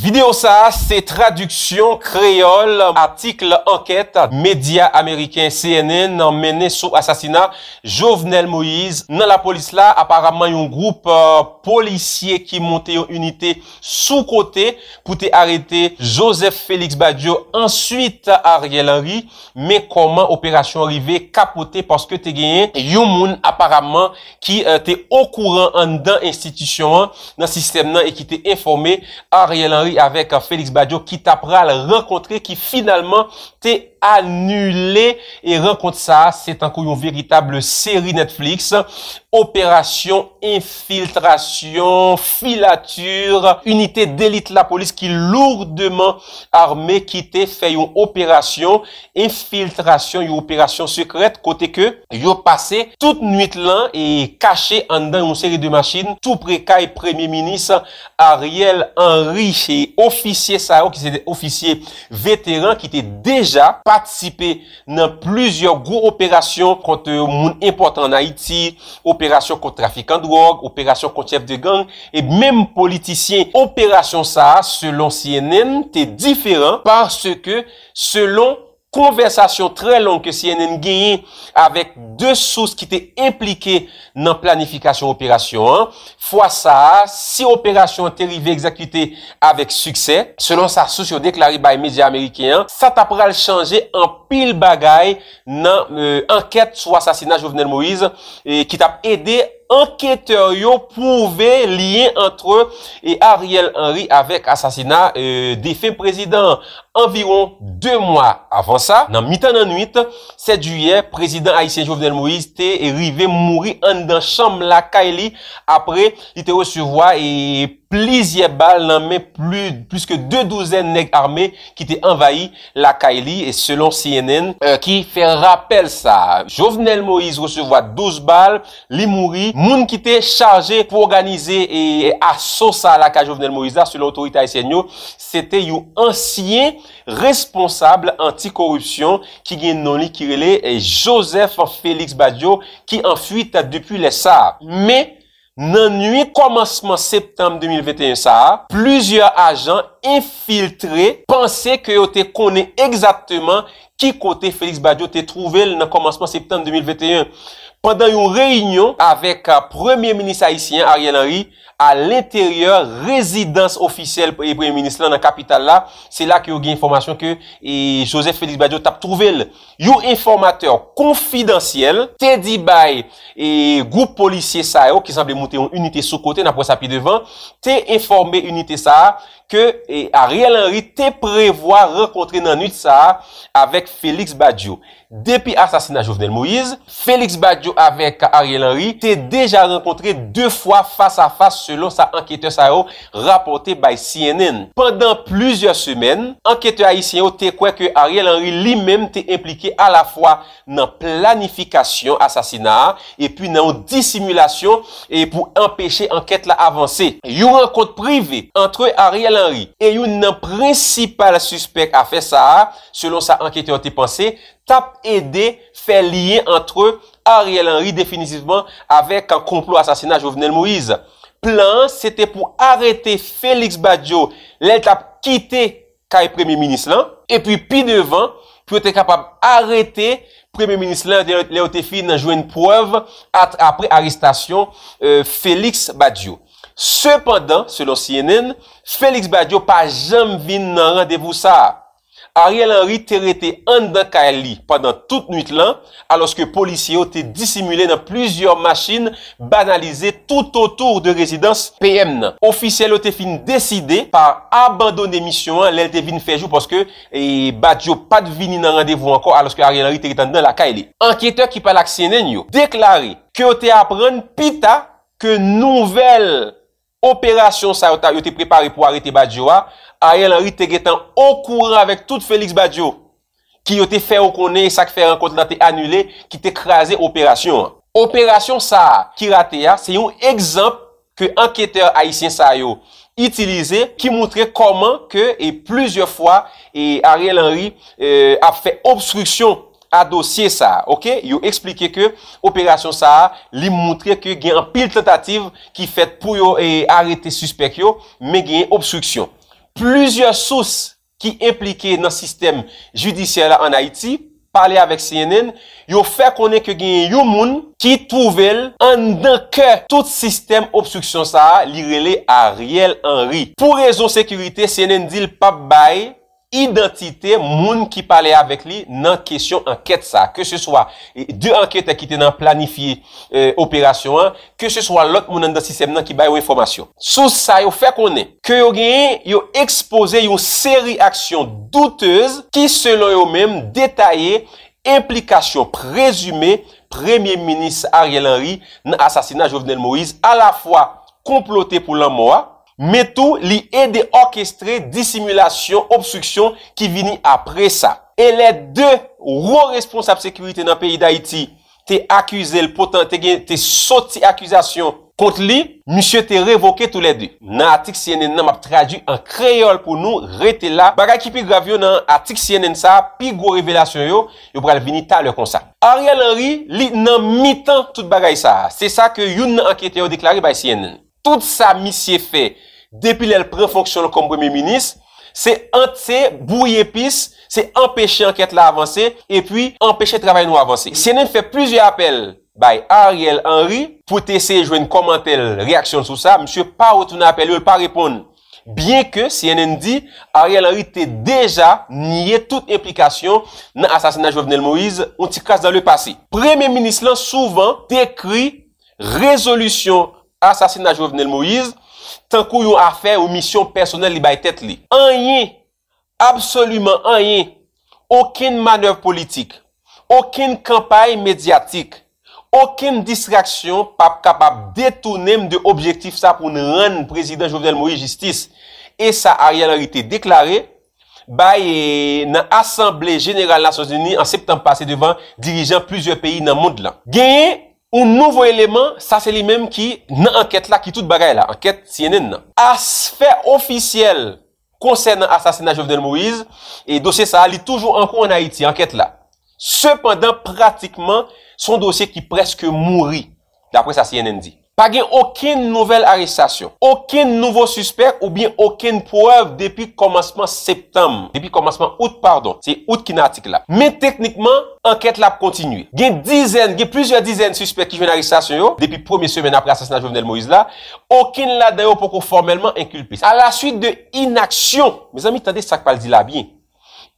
Video sa, se traduksyon kreol, artikl anket media ameriken CNN nan menen sou asasina Jovenel Moïse. Nan la polis la aparamman yon group euh, polisye ki monte yon unité sou kote pou te arete Joseph Félix Badiou ensuite Ariel Henry men koman operasyon rive kapote paske te genyen. Yon moun aparamman ki euh, te okouran an dan institisyon nan sistem nan e ki te informe Ariel Henry avec euh, Félix Badiou qui tapera le rencontrer, qui finalement t'es anulé e renkonte sa se tankou yon veritable seri Netflix Operasyon infiltrasyon filature unité d'élite la polis ki lourdement armé kite fe yon operasyon infiltrasyon yon operasyon sekret kote ke yon pase tout nuite lan e kache an dan yon seri de machine tout preka e premie minis Ariel Henry e ofisye sa ou ki se de ofisye veteran kite deja Patisipe nan plizyor gro operasyon konti moun importan na Haiti, operasyon konti trafikant drog, operasyon konti chef de gang, et menm politisyen operasyon sa, selon CNN, te diferan parce ke selon CNN. Konversasyon tre long ke CNN geyi avek de souz ki te implike nan planifikasyon operasyon. Fwa sa, si operasyon te rive ekzakite avek sukset, selon sa souz yo deklari bay media amerikeyan, sa tap ral chanje an pil bagay nan euh, anket sou asasina Jouvenel Moïse euh, ki tap ede Enketeur yo pouve liye entre Ariel Henry avek asasina euh, defen prezident. Environ 2 mwa avan sa. Nan 1998, 7 juye, prezident Aïsien Jovenel Moïse te rive mouri an dan chanm la kaili apre ite resu vwa e prezident. plizye bal nan men plus ke 2 dozen neg arme ki te envayi laka ili. Selon CNN ki fe rappel sa, Jovenel Moïse recevo a 12 bal, li mouri. Moun ki te chaje pou organize e asosa laka Jovenel Moïse la, selon autorite SNO, se te yon ansyen responsable anti-korruption ki gen noni kirele euh, Joseph Felix Badiou ki enfuita depu lesa. Me, nan nwi komanseman septem 2021 sa, pluzyor ajan infiltre, panse ke yo te konen egzaptenman Ki kote Félix Badiou te trouvel nan komanseman septan 2021. Pendan yon réunion avèk euh, premier ministre haïsien Ariel Henry a l'interieur résidence officielle pou yon premier ministre lan nan kapital la. Se la ki yon gen informasyon ke Joseph Félix Badiou tap trouvel. Yon informateur konfidentiel te di baye et groupe policier sahè ou ki semblè moun te yon unité soukote nan presa pi devan te informé unité sahè ke e, Ariel Henry te prevoi rekontre nan ut sa avek Felix Badiou. Depi asasina Jouvenel Moïse, Felix Badiou avek Ariel Henry te deja rekontre 2 fwa fasa fasa selon sa ankyete sa yo rapote bay CNN. Pendan pluzyor semen, ankyete A.I.C.O. te kwe ke Ariel Henry li men te implike a la fwa nan planifikasyon asasina a, epi nan disimulasyon e pou empèche ankyete la avanse. Yon rekontre prive entre Ariel E yon nan presipal suspek a fe sa a, selon sa anketi oti panse, tap ede fe liye antre Ariel Henry definitivman avek an komplo asasina Jovenel Moise. Plan, sete pou arete Felix Badiou, lel tap kite kare premi minis lan, epi pi devan, pou ete kapab arete premi minis lan, lel oti fin nan jwen poev apre aristasyon euh, Felix Badiou. Sependan, selon CNN, Félix Badiou pa jam vin nan randevou sa. Ariel Henry te rete an dan kaili pandan tout nuit lan aloske polisye ou te disimule nan plizior machin banalize tout autour de rezidans PM nan. Oficiel ou te fin deside par abandon de mission an lèl te vin fejou poske e, Badiou pat vini nan randevou anko aloske Ariel Henry te rete an dan la kaili. Enketeur ki pale ak CNN yo, deklare ke ou te apren pita ke nouvel. Operasyon sa yo ta yo te prepare pou ari te Badiwa, Ariel Henry te getan okouran avèk tout Félix Badiwa ki yo te fè rkonè, sak fè rkonè, te anulè, ki te krasè operasyon. Operasyon sa ki rate ya, se yon ekzamp ke ankyeteur Haitien sa yo itilize ki moutre koman ke e plüzyò fwa Ariel Henry euh, ap fè obstruksyon operasyon. Adosye sa, ok? Yo explike ke operasyon sa li moutre ke gen an pil tentative ki fet pou yo e arete suspek yo, me gen obstruksyon. Plüzyon sous ki implike nan sistem judisyen la an Haiti, pale avek CNN, yo fe konen ke gen yon moun ki trouvel an den ke tout sistem obstruksyon sa li rele a riel an ri. Po rezon sekurite, CNN dil pap baye, identite moun ki pale avek li nan kesyon anket sa. Ke se swa, de anket an ki te nan planifi operasyon an, ke se swa lot moun an dan sistem nan ki bay ou informasyon. Sou sa yo fe konen, ke yo gen yo expose yo seri aksyon doutez ki selon yo men detaye implikasyon prezume premye minis Ariel Henry nan asasina Jovenel Moïse a la fwa komplote pou lan moua, Metou li e de orkestre, dissimulasyon, obstruksyon ki vini apre sa. E le de ro responsab sekurite nan peyi da iti, te akwize l potan, te gen, te soti akwizasyon kont li, msye te revoke tout le di. Nan atik CNN nan map tradu an kreyol pou nou, rete la, bagay ki pi gravyo nan atik CNN sa, pi gwo revelasyon yo, yo bral vini taler kon sa. Ariel Henry li nan mitan tout bagay sa, se sa ke yon nan anket yo deklari bay CNN. Tout sa misye fey. Depi lèl prè fonksyon lè kom bremè minis, se ente bouye pis, se empèche anket lè avansè, epwi empèche travèl nou avansè. CNN fè pwizye apèl bay Ariel Henry, pwote eseye jwen komantèl reaksyon sou sa, msye pa wotoun apèl, lè wè pa repoun. Bien ke CNN di, Ariel Henry te deja nye tout implikasyon nan asasinaj wèvnèl Moïse, on ti kras dan lè pasè. Premè minis lan souvan dekri rezolusyon asasinaj wèvnèl Moïse tankou yon afer ou misyon personel li bay tèt li. An yon, absolouman an yon, okin manev politik, okin kampaye medyatik, okin distraksyon pap kapap detounem de objektif sa pou nan ren prezident Jovenel Moui justice e sa a realarite deklaré, bay e nan Assemblé Général Lassos-Denis an septem pasé devan dirijan plusieurs pays nan moun de lan. Gen yon, Ou nouvo eleman, sa se li menm ki nan anket la, ki tout bagay la, anket CNN nan. As fè ofisyel konsè nan asasina Jovenel Moïse, e dosye sa li toujou anko an Haiti, anket la. Sependan pratikman, son dosye ki preske mouri, dapre sa CNN di. Fa gen oken nouvel aristasyon, oken nouvo suspect ou bien oken poev depi komanseman septem, depi komanseman out, pardon, se out ki nan atik la. Men teknikman, anket la pou kontinuy. Gen dizen, gen plizye dizen suspect ki jwen aristasyon yo, depi promi semen apre asas nan jo venel Moïse la, oken la dayo pou kon formelman inkulpise. A la suite de inaksyon, mizan mi tande sak pal di la bi,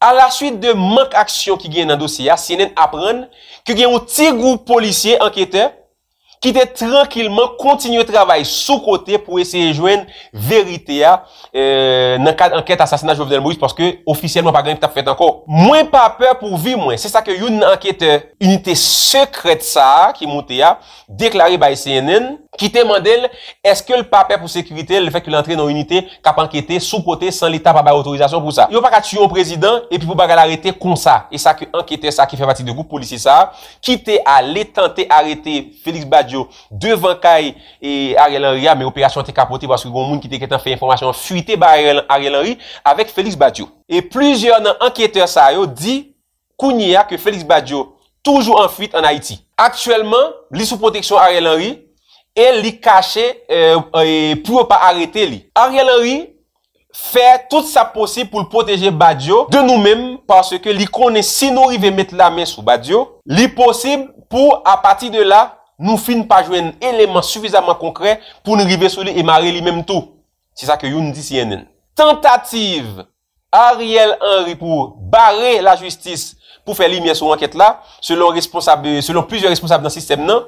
a la suite de mank aksyon ki gen nan dosya, si enen apren, ki gen ou ti grou policye, anketen, ki te tranquilman kontinye travay sou kote pou esye joen verite euh, ya nan kade anket asasina Jovenel Moïse paske ofisyelman pa geni pita pou fet anko mwen pa pe pou vi mwen se sa ke yon anket unite sekret sa ki moute ya deklari bay CNN ki te mandel eske l pape pou sekurite le fek yon entre nan unite kap anket sou kote san lita pa bay autorizasyon pou sa yon pa kate yon prezident epi pou bagal arete kon sa e sa ki anket sa ki fe patik de goup polisi sa ki te ale tante arete Felix Badi devan Kaye e Ariel Henry a ah, me operasyon te kapote baske goun moun ki te ketan fe informasyon fuite ba Ariel Henry avek Felix Badiou e plizyon an ankyete sa yo di kounye a ke Felix Badiou toujou an fuite an Haiti aktuelman li sou proteksyon Ariel Henry e li kache euh, pou ou pa arete li Ariel Henry fe tout sa posib pou l'potege Badiou de nou men parce ke li konen si nou li ve met la men sou Badiou li posib pou a pati de la nou fin pa jwen eleman soufizaman konkret pou nou rive sou li e mare li menm tou. Se sa ke yon di CNN. Tentative Ariel Henry pou bare la justice pou fe li mye sou anket la, selon plusieurs responsables nan sistem nan,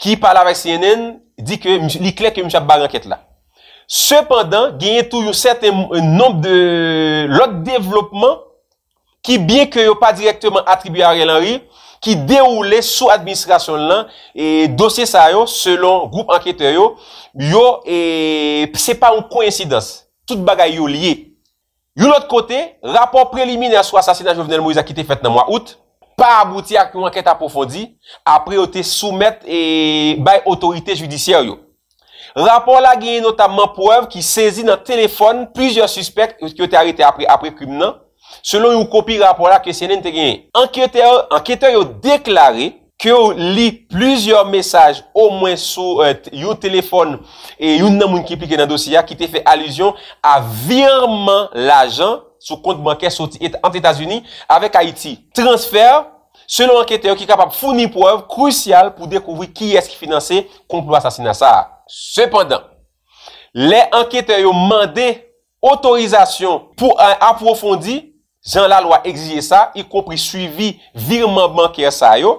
ki pala vek CNN, di ke li klek ke mou chap bare anket la. Sependan, genye tou yon certain nombre de log devlopman ki bien ke yon pa direktyman atribuye Ariel Henry, ki deroule sou administrasyon lan dosye sa yo selon group ankete yo, yo, se pa un kouensidans, tout bagay yo liye. Yon not kote, rapor prelimine a sou asasina Jovenel Mouiza ki te fet nan mwa out, pa abouti ak koum anket apofondi, apre yo te soumet bay otorite judisyer yo. Rapor la genye notamman pouev ki sezi nan telefon pwizyon suspek ki yo te arite apre koum nan, Selon yon kopi rapor la kresyenen te genye, ankyete yon deklari ki yon li plizyor mesaj ou mwen sou yon telefon e yon nan moun ki plike nan dosiya ki te fe alizyon a virman l'ajan sou kont bankè soti ente Etasuni avèk Haiti. Transfer, selon ankyete yon ki kapap founi poev kruisyal pou dekouvri ki yon eski finanse konplo asasina sa. Sependan, le ankyete yon mande otorizasyon pou euh, aprofondi jan la lwa egziye sa, yi kompri suivi virman bankye sa yo,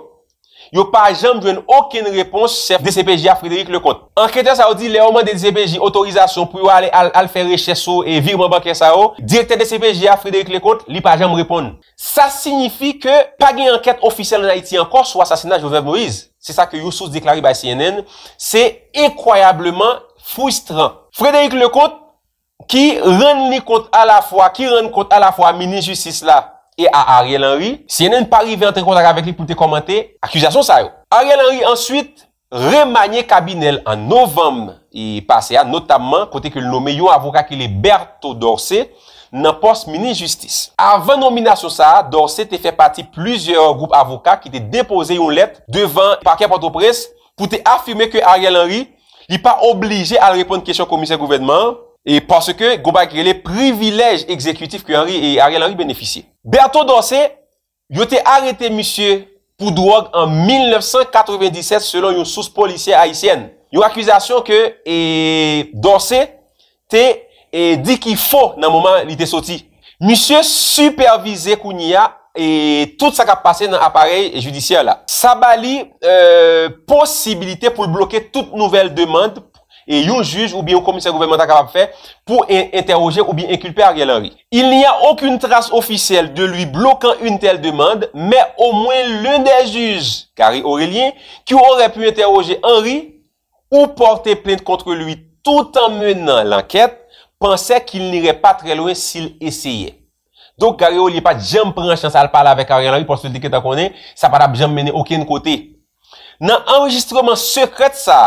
yo pa jam jwen oken repons se DCPJ a Frédéric Lecomte. Enkete sa yo di le oman de DCPJ otorizasyon pou yo ale alfere cheso e virman bankye sa yo, direkte DCPJ a Frédéric Lecomte li pa jam repon. Sa signifi ke pa gen anket ofissel nan Haiti ankor sou asasina Joven Moïse, se sa ke Youssef deklari bay CNN, se ekoyableman fouistran. Frédéric Lecomte, Ki ren li kont a la fwa, ki ren kont a la fwa a mini-justis la e a Ariel Henry, si yon en pa rive an te kontak avek li pou te komante, akuzasyon sa yo. Ariel Henry answit remanye kabinel an novem yi pase ya, notamman kote ke lome yon avoka ki leberto Dorsey nan pos mini-justis. Avan nominasyon sa, Dorsey te fe pati plujer group avoka ki te depose yon let devan parke patopres pou te afime ke Ariel Henry li pa oblije al repon kesey komisyon kouvenman. E panse ke Goubakrele privilej ekzekwitif ki Henry e Ariel Henry benefisye. Berto danse, yo te arete misye pou drog an 1997 selon yon sous policier haisyen. Yon akwizasyon ke danse, te di ki fo nan mouman li te soti. Misye supervise kou niya e tout sa ka pase nan aparey judisyen la. Sa bali euh, posibilite pou bloke tout nouvel demande. E yon juj ou bi yon komiser gouvernement a kapap fe pou interoje ou bi inkulpe Ariel Henry. Il n'y a okun tras ofissel de lui blokan un tel demande, me au mwen l'un de juj, Gary Aurelien, ki ou orè pu interoje Henry ou porte plente kontre lui tout an menan l'enquete, pensek ki il n'irè pa tre lwen si il esye. Donk Gary Aurelien pa djem pran chans a l'pala vek Ariel Henry pou s'il dike ta konen, sa para djem mene oken kote. Nan enregistreman sekret sa,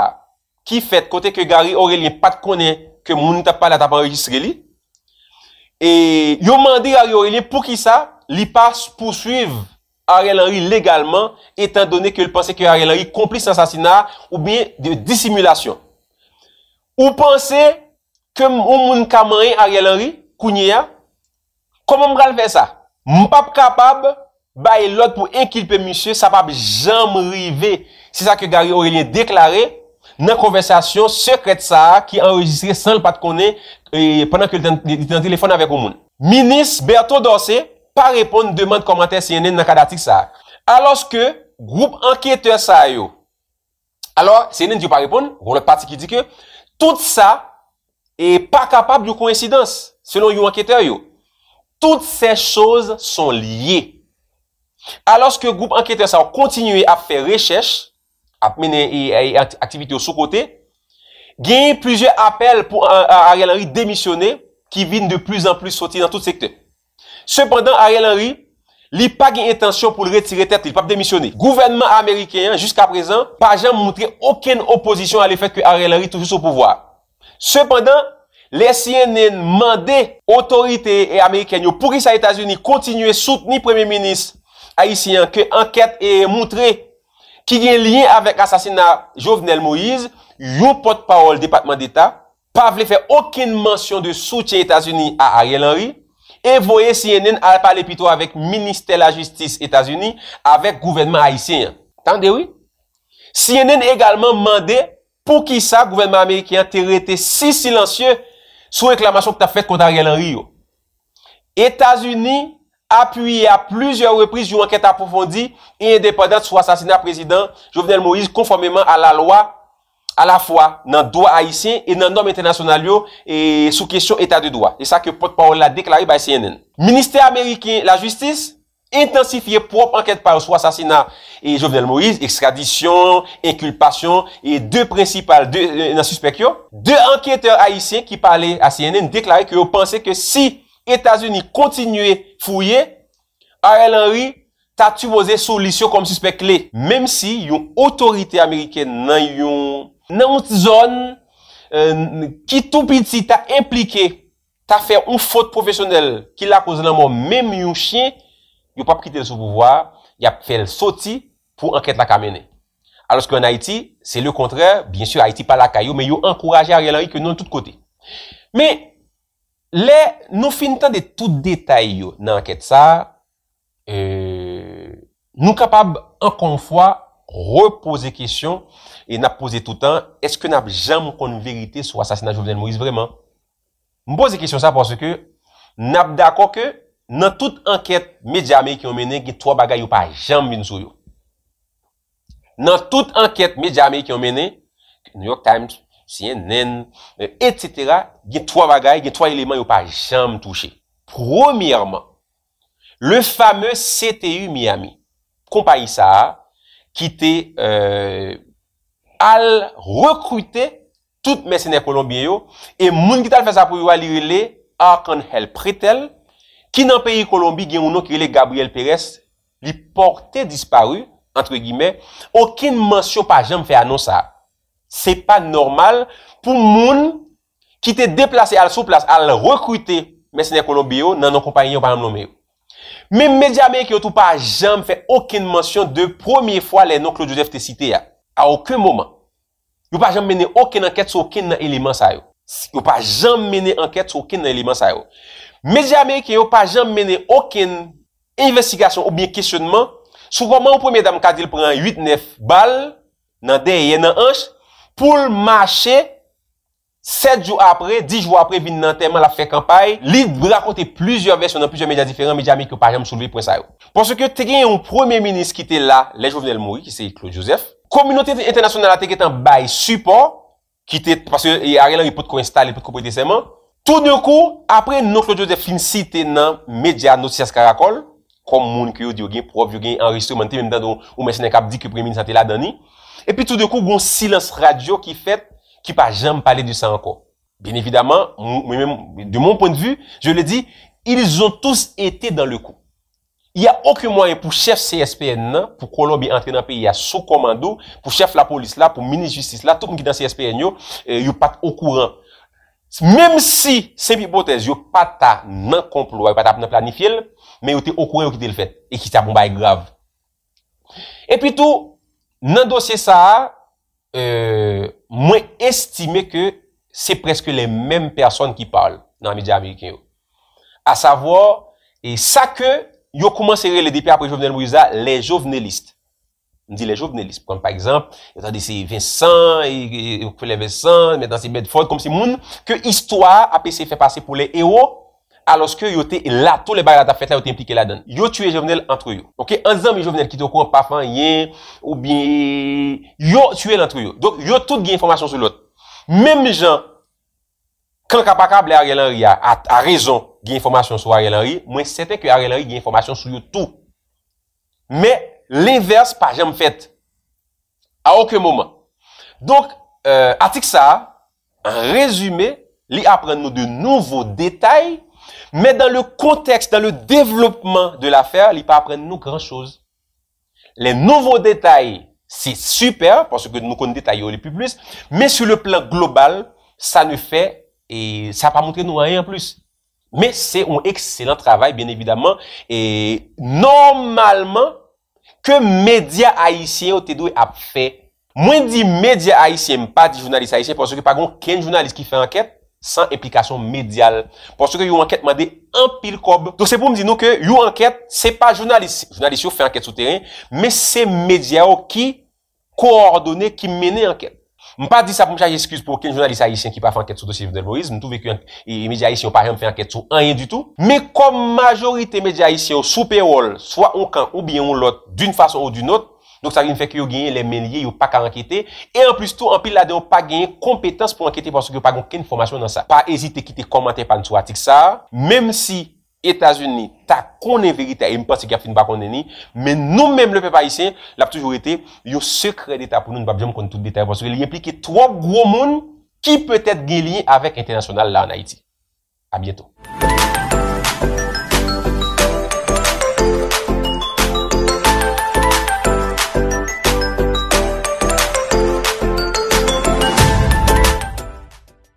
ki fèt kote ke Gary Aurelien pat konen ke moun tapal la tapan rejistre li. E yo mandi Gary Aurelien pou ki sa li pas pousuiv Ariel Henry legalman, etan donè ke l'pense ke Ariel Henry komplis s'ansasina ou bie de dissimulasyon. Ou pense ke moun moun kamay Ariel Henry kounye ya? Koman m pral fè sa? M pap kapab bay lòd pou enkilpe monsye, sa pap jam rive. Se sa ke Gary Aurelien deklare, nan konversasyon sekret sa a ki enregistre san l pat konen e, penan ke li ten telefon avek ou moun. Minis Berthoud Orse pa repon deman de komentare si yon nen nan kadatik sa a. Aloske, group ankyeteur sa a yo, aloske, si yon nen diyo pa repon, tout sa e pa kapab yo kouensidans, selon yon ankyeteur yo. Tout se chouz son liye. Aloske, group ankyeteur sa a kontinuy a fe rechèche, ap mene yi e, e, e, aktivite yo sou kote, genye plize apel pou a Ariel Henry demisyone ki vin de plize an plize soti nan tout sekte. Sependan, Ariel Henry li pa genye tansyon pou li retire tet, li pa demisyone. Gouvernment Amerikeyan, jusqu'a prezan, pa jan moutre oken oposisyon alifet ki Ariel Henry toujou sou pouvoar. Sependan, les sien nen mande otorite Amerikeño pou gisa Etasyoni kontinue sout ni premye menis a yi sien ke anket e moutre ki gen liye avèk asasina Jovenel Moïse, yo potpawol Depatman d'Etat, pa vle fè okèn mansyon de soutien Etats-Unis a Ariel Henry, envoye CNN alpale pito avèk Ministè la Justice Etats-Unis avèk gouvernement haïsien. Tande wè? CNN egalman mandè pou ki sa gouvernement Amerikien te rete si silansye sou reklamasyon pou ta fèk konta Ariel Henry yo. Etats-Unis... apuyye a plusieurs reprises yon anket apofondi e indépendant sou asasina prezident Jovenel Moïse konformément a la loi, a la fwa nan doa haïsien e nan norme internasyonal yo sou kesyon etat de doa. E sa ke potpour la deklari bay CNN. Ministè Amerikien la justice intensifiye prop anket par sou asasina e Jovenel Moïse, ekstradisyon, enkulpasyon, e de principale nan euh, suspek yo. De ankyeteur haïsien ki pale a CNN deklari ki yo panse ke si Etasouni kontinuye fouye, Ariel Henry ta tuboze solisyon kom suspect kle. Mem si yon otorite Ameriken nan yon nan mouti zon, ki euh, tou piti ta implike, ta fer un fote profesyonel, ki la kouze nan moun, mem yon chien, yon pa prite sou pouvoar, yon pa fel soti pou anket la kamene. Aloske an Haiti, se le kontre, bien sur Haiti pa la kayo, men yon ankoraje Ariel Henry ke non tout kote. Men, Le nou finitan de tout detay yo nan anket sa, e, nou kapab ankon fwa repose kisyon e nap pose toutan, eske nan ap jam kon verite sou asasinan Jouvenel Moïse vreman? Mboze kisyon sa pwase ke nan ap dako ke nan tout anket medyame ki yon mene ki twa bagay yo pa jam min sou yo. Nan tout anket medyame ki yon mene, New York Times, siyen nen, et cetera, gen 3 bagay, gen 3 eleman yo pa jam touche. Premièrement, le fameux CTU Miami, kompa yi sa a, ki te euh, al rekrute tout mèsenè Colombie yo, et moun ki tal fè sa pou yo alirele, a kan hel pretel, ki nan peyi Colombie gen ou nou kirele Gabriel Perez, li porte disparu, entre guimè, okin mensyon pa jam fè anonsa a. Se pa normal pou moun ki te deplase al souplase, al rekwite mesenye konon biyo nan an kompanyen yon param non miyo. Men Medi Amerike yo tou pa jam fe okin mensyon de promye fwa le non klojou jef te site ya. A okin mouman. Yo pa jam mene okin anket sou okin nan eleman sayo. Yo pa jam mene anket sou okin nan eleman sayo. Medi Amerike yo pa jam mene okin investikasyon ou bie kisyonman. Soukwa man ou premye dam kadil pren 8-9 bal nan den ye nan hansh. pou l'mache 7 jou apre, 10 jou apre bin nan teman la fekampay, li rakote plujer versyon nan plujer medya diferent, medya mikyo pajam soulevi pwen sa yo. Ponso ke te gen yon premier menis ki te la, le jovenel mori ki se yi Claude Joseph, kominote internasyonale te gen tan bayi support, ki te, paswe yi are lan yi pot ko install, yi pot ko pwete seman, tou nyo kou, apre non Claude Joseph fin si te nan medya notisias karakol, kom moun ki yo diyo gen, prof yo gen, enregistreman te, menm dan don ou mwen se nan kap di ki premier menis an te la dan ni, E pi tout de kou goun silans radio ki fèt ki pa jam pale di sa anko. Bien evidaman, de moun pon de vu, je le di, il yon tous ete dan le kou. Ya ouke mwayen pou chef CSPN nan, pou kolon bi entre nan pi, ya sou komando, pou chef la polis la, pou mini justice la, tout mwen ki dan CSPN yo, euh, yo pat okouran. Mem si, sepi potez, yo pata nan konplo, yo pata nan planifil, men yo te okouran yo ki te l fèt, e ki ta bon bay grav. E pi tout, Nan dosye sa, euh, mwen estime ke se preske le menm person ki parle nan media Amerikanyo. A savo, e sa ke yo kouman seri le depi apre Jovenel Mouiza, le Jovenelist. Ni di le Jovenelist, pran pa ekzamp, yon sa de se Vincent, yon se Vincent, men dan se Medford, kon se moun, ke istwa api se fè pase pou le EO, aloske yo te la, tou le barilata fet la, yo te implike la dan. Yo tue jovenel antro yo. Ok? An zan mi jovenel ki te okon, pafan, yin, ou bi, yo tue lantro yo. Donk, yo tout gen informasyon sou lot. Mem mi jan, klonk apakab, le Ariel Henry a rezon, gen informasyon sou Ariel Henry, mwen sete ke Ariel Henry gen informasyon sou yo tou. Me, le inverse pa jen m fet. A okè mouman. Donk, atik sa, an rezume, li apren nou de nouvo detay, li apren nou de nouvo detay, men dan le konteks, dan le devlopman de la fè, li pa apren nou gran chouz. Le nouvo detay, si super, pwansou ke nou kon detay yo li publis, men sou le plan global, sa nou fè, e sa pa mounke nou aye an plus. Men se ou ekselant travay, ben evidaman, e normalman ke media haisyen ou te dou ap fè, mwen di media haisyen, mwen pa di jounalist haisyen, pwansou ke pa gon ken jounalist ki fè anket, San eplikasyon medyal Ponso ke yon anket mande an pil kob Don se pou mdi nou ke yon anket se pa jounalist Jounalist yo fe anket sou teren Me se medya yo ki Koordone ki mene anket Mpa di sa pou mchaj eskuse pou ken jounalist ayisyen Ki pa fe anket sou dosye videoborizm Tou vek yon medya ayisyen yo pa rem fe anket sou anyen du tou Me kom majorite medya ayisyen yo Sou perol, swa ou kan ou bien ou lot Doun fason ou doun not Donk sa yon fèk yo genye lè menye, yo pa ka anketè. E an plus tout, an pil la de yo pa genye kompetans pou anketè porsi yo pa gon ken informasyon nan sa. Pa ezite ki te komante pan sou atik sa. Mèm si Etasouni ta konen verite, e mpense ki ap fin pa konen ni, mè nou mèm lè pe pa isen, l ap toujou etè, yo sekre d'Etat pou nou nou pa bjèm konen tout d'Etat porsi yo li implike 3 gwo moun ki pè tèt genye liye avèk internasyonal la an Haiti. A bieto.